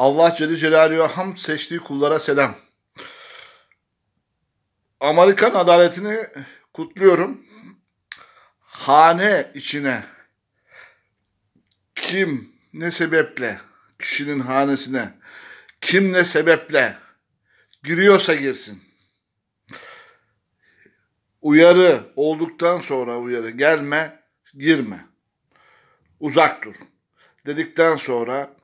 Allah Celle Celaluhu'ya Ham seçtiği kullara selam. Amerikan adaletini kutluyorum. Hane içine kim ne sebeple kişinin hanesine kim ne sebeple giriyorsa girsin. Uyarı olduktan sonra uyarı gelme, girme. Uzak dur. Dedikten sonra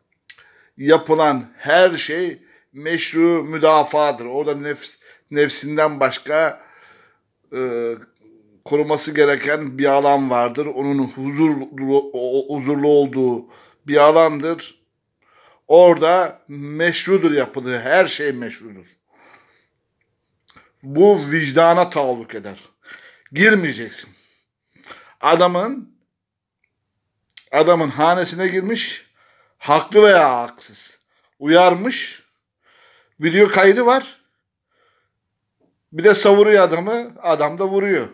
yapılan her şey meşru müdafadır. Orada nefs, nefsinden başka e, koruması gereken bir alan vardır. Onun huzurlu, huzurlu olduğu bir alandır. Orada meşrudur yapıldığı her şey meşrudur. Bu vicdana taalluk eder. Girmeyeceksin. Adamın adamın hanesine girmiş haklı veya haksız uyarmış. Video kaydı var. Bir de savuruyor adamı. Adam da vuruyor.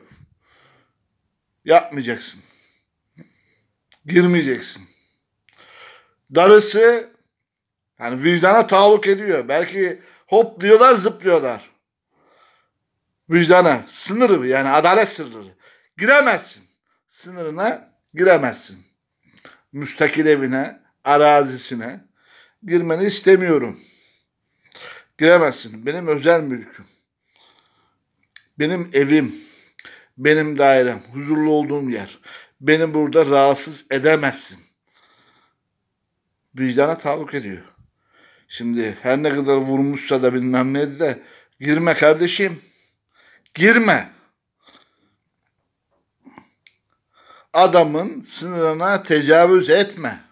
Yapmayacaksın. Girmeyeceksin. Darısı yani vicdana tahalluk ediyor. Belki hop diyorlar zıplıyorlar. Vicdana. Sınırı yani adalet sınırı. Giremezsin. Sınırına giremezsin. Müstakil evine arazisine girmeni istemiyorum. Giremezsin. Benim özel mülküm. Benim evim. Benim dairem. Huzurlu olduğum yer. Beni burada rahatsız edemezsin. Vicdana taalluk ediyor. Şimdi her ne kadar vurmuşsa da bilmem neydi de girme kardeşim. Girme. Adamın sınırına tecavüz etme.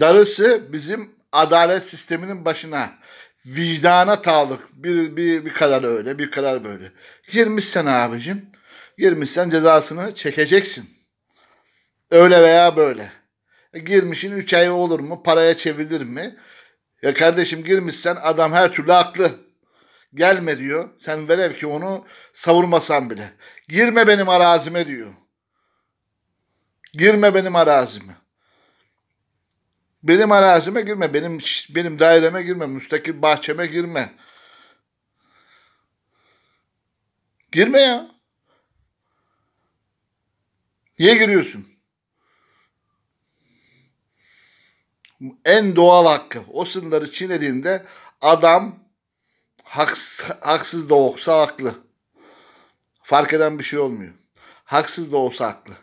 darısı bizim adalet sisteminin başına. Vicdana tağlık. Bir, bir, bir karar öyle, bir karar böyle. Girmişsen abicim, girmişsen cezasını çekeceksin. Öyle veya böyle. E, girmişin 3 ay olur mu? Paraya çevrilir mi? Ya kardeşim girmişsen adam her türlü haklı. Gelme diyor. Sen velev ki onu savurmasan bile. Girme benim arazime diyor. Girme benim arazime. Benim arazime girme, benim benim daireme girme, müstakil bahçeme girme. Girme ya. Niye giriyorsun? En doğal hakkı. O sınırları çiğnediğinde adam haksız, haksız da olsa haklı. Fark eden bir şey olmuyor. Haksız da olsa haklı.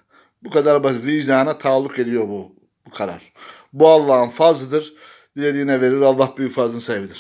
Bu kadar basit. Vicdana taalluk ediyor bu, bu karar. Bu Allah'ın fazlıdır. Dilediğine verir. Allah büyük fazlını sevdir.